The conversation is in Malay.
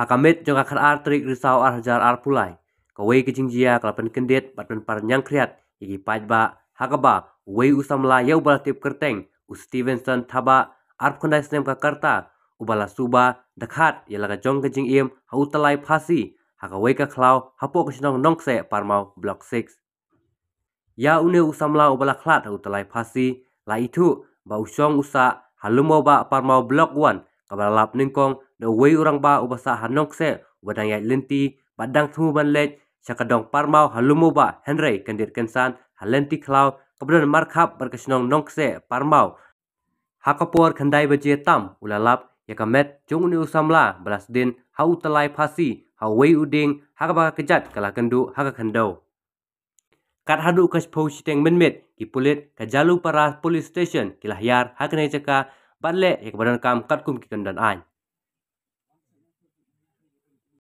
Hakamit jangka kan ar trik risau ar hajar ar pulai. Kawai kecing jia kelapan kendit batman par nyang kriat. Iki pajba hakaba wai usamla yau bala tip kerteng. U Stevenson taba ar pukundai senem ka karta. U bala suba dekat yalaga jong kecing iem hau telai pasi. Haka wai ka kelau hapo kesinong nongse par mau blok 6. Ya une usamla u bala klat hau telai pasi. La itu ba usong usak halumoba par mau blok 1 kabalap ning kong de wei urang ba ubasa hanok se wadang yai lenti padang thu ban let chakadong parmau halumu ba henrei kandir kensan halenti klau kabran markhap berkesnong nong se parmau hakapor khandai baje tam ulalap yakamet jong ni usamla balas din hau telai pasi hau wei uding hakaba kejat kala kendu hakakando kat hadu kas pau siteng menmet ki pulit ka jalu para police station kilahyar hakne cekak Pan le, ikan badan kam kat kum kikandan ain.